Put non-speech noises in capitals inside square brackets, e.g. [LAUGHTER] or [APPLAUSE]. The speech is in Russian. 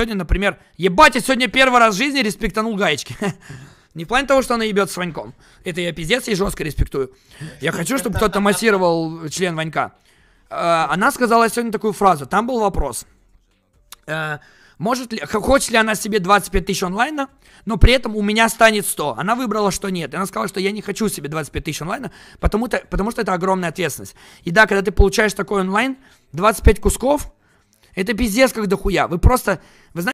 Сегодня, например, ебать, я сегодня первый раз в жизни респектанул гаечки. [LAUGHS] Не в плане того, что она ебет с Ваньком. Это я пиздец и жестко респектую. Я хочу, чтобы кто-то массировал член Ванька. А, она сказала сегодня такую фразу. Там был вопрос. А, может ли, хочет ли она себе 25 тысяч онлайна, но при этом у меня станет 100. Она выбрала, что нет. Она сказала, что я не хочу себе 25 тысяч онлайна, потому, -то, потому что это огромная ответственность. И да, когда ты получаешь такой онлайн, 25 кусков – это пиздец как дохуя. Вы просто... Вы знаете,